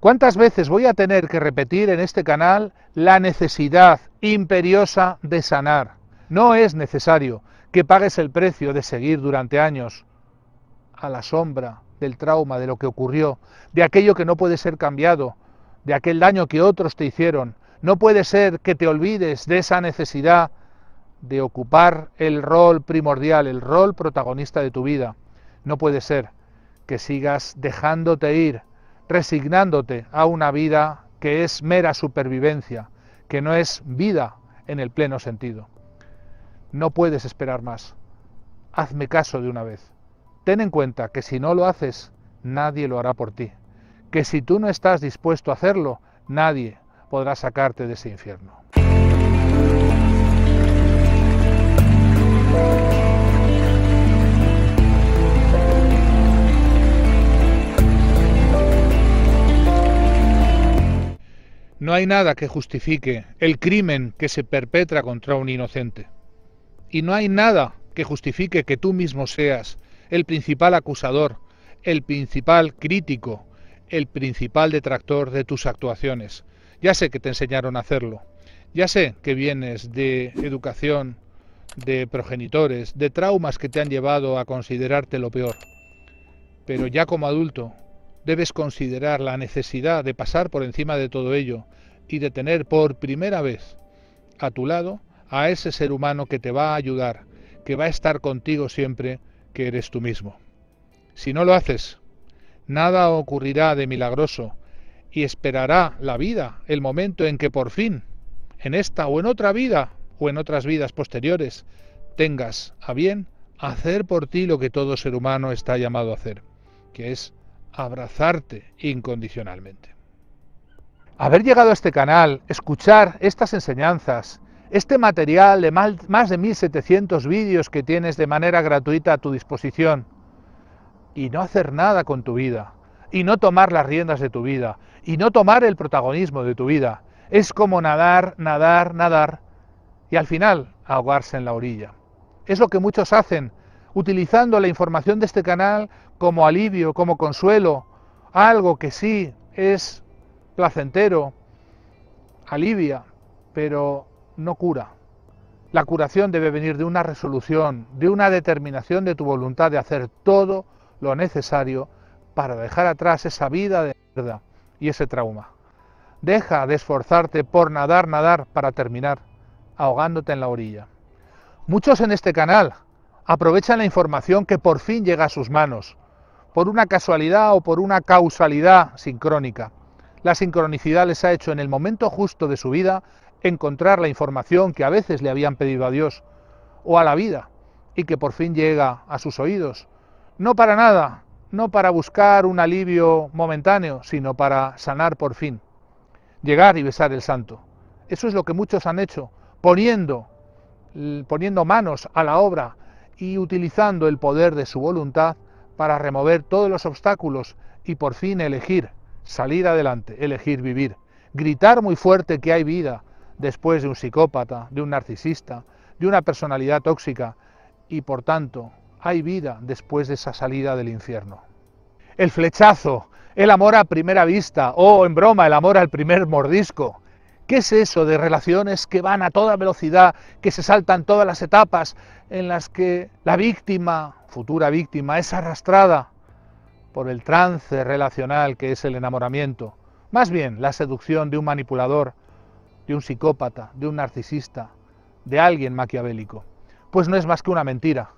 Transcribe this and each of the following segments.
¿Cuántas veces voy a tener que repetir en este canal la necesidad imperiosa de sanar? No es necesario que pagues el precio de seguir durante años a la sombra del trauma, de lo que ocurrió, de aquello que no puede ser cambiado, de aquel daño que otros te hicieron. No puede ser que te olvides de esa necesidad de ocupar el rol primordial, el rol protagonista de tu vida. No puede ser que sigas dejándote ir resignándote a una vida que es mera supervivencia, que no es vida en el pleno sentido. No puedes esperar más. Hazme caso de una vez. Ten en cuenta que si no lo haces, nadie lo hará por ti. Que si tú no estás dispuesto a hacerlo, nadie podrá sacarte de ese infierno. No hay nada que justifique el crimen que se perpetra contra un inocente. Y no hay nada que justifique que tú mismo seas el principal acusador, el principal crítico, el principal detractor de tus actuaciones. Ya sé que te enseñaron a hacerlo. Ya sé que vienes de educación, de progenitores, de traumas que te han llevado a considerarte lo peor. Pero ya como adulto, debes considerar la necesidad de pasar por encima de todo ello y de tener por primera vez a tu lado a ese ser humano que te va a ayudar, que va a estar contigo siempre, que eres tú mismo. Si no lo haces, nada ocurrirá de milagroso y esperará la vida, el momento en que por fin, en esta o en otra vida o en otras vidas posteriores, tengas a bien hacer por ti lo que todo ser humano está llamado a hacer, que es abrazarte incondicionalmente. Haber llegado a este canal, escuchar estas enseñanzas, este material de más de 1.700 vídeos que tienes de manera gratuita a tu disposición, y no hacer nada con tu vida, y no tomar las riendas de tu vida, y no tomar el protagonismo de tu vida, es como nadar, nadar, nadar, y al final ahogarse en la orilla. Es lo que muchos hacen utilizando la información de este canal como alivio, como consuelo, algo que sí es placentero, alivia, pero no cura. La curación debe venir de una resolución, de una determinación de tu voluntad de hacer todo lo necesario para dejar atrás esa vida de mierda y ese trauma. Deja de esforzarte por nadar, nadar para terminar ahogándote en la orilla. Muchos en este canal aprovechan la información que por fin llega a sus manos, por una casualidad o por una causalidad sincrónica. La sincronicidad les ha hecho en el momento justo de su vida encontrar la información que a veces le habían pedido a Dios o a la vida y que por fin llega a sus oídos. No para nada, no para buscar un alivio momentáneo, sino para sanar por fin. Llegar y besar el santo. Eso es lo que muchos han hecho, poniendo, poniendo manos a la obra, y utilizando el poder de su voluntad para remover todos los obstáculos y por fin elegir, salir adelante, elegir vivir, gritar muy fuerte que hay vida después de un psicópata, de un narcisista, de una personalidad tóxica y por tanto hay vida después de esa salida del infierno. El flechazo, el amor a primera vista o en broma el amor al primer mordisco, ¿Qué es eso de relaciones que van a toda velocidad, que se saltan todas las etapas en las que la víctima, futura víctima, es arrastrada por el trance relacional que es el enamoramiento? Más bien la seducción de un manipulador, de un psicópata, de un narcisista, de alguien maquiavélico. Pues no es más que una mentira.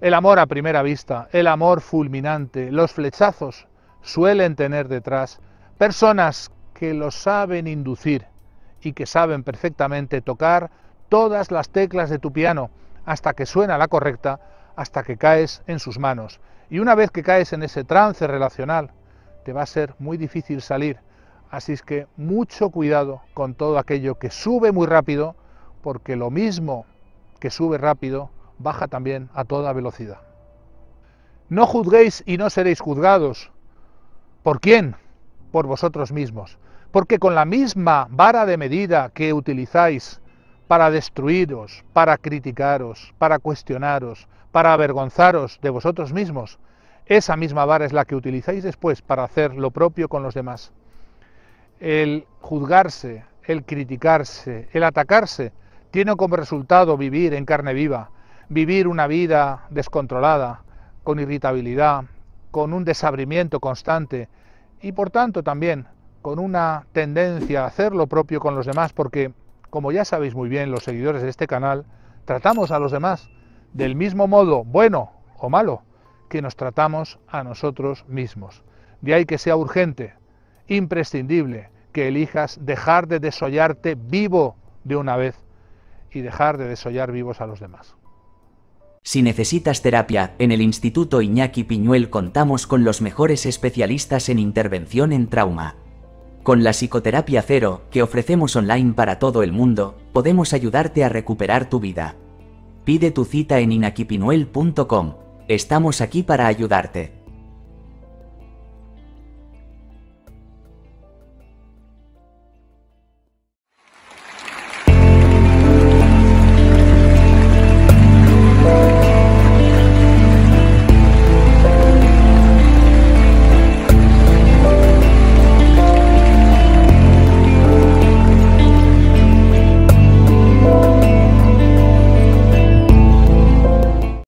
El amor a primera vista, el amor fulminante, los flechazos suelen tener detrás personas que lo saben inducir y que saben perfectamente tocar todas las teclas de tu piano hasta que suena la correcta, hasta que caes en sus manos. Y una vez que caes en ese trance relacional, te va a ser muy difícil salir. Así es que mucho cuidado con todo aquello que sube muy rápido, porque lo mismo que sube rápido, baja también a toda velocidad. No juzguéis y no seréis juzgados. ¿Por quién? Por vosotros mismos porque con la misma vara de medida que utilizáis para destruiros, para criticaros, para cuestionaros, para avergonzaros de vosotros mismos, esa misma vara es la que utilizáis después para hacer lo propio con los demás. El juzgarse, el criticarse, el atacarse, tiene como resultado vivir en carne viva, vivir una vida descontrolada, con irritabilidad, con un desabrimiento constante y por tanto también con una tendencia a hacer lo propio con los demás, porque, como ya sabéis muy bien los seguidores de este canal, tratamos a los demás del mismo modo, bueno o malo, que nos tratamos a nosotros mismos. De ahí que sea urgente, imprescindible, que elijas dejar de desollarte vivo de una vez y dejar de desollar vivos a los demás. Si necesitas terapia, en el Instituto Iñaki Piñuel contamos con los mejores especialistas en intervención en trauma. Con la psicoterapia cero, que ofrecemos online para todo el mundo, podemos ayudarte a recuperar tu vida. Pide tu cita en inaquipinuel.com. Estamos aquí para ayudarte.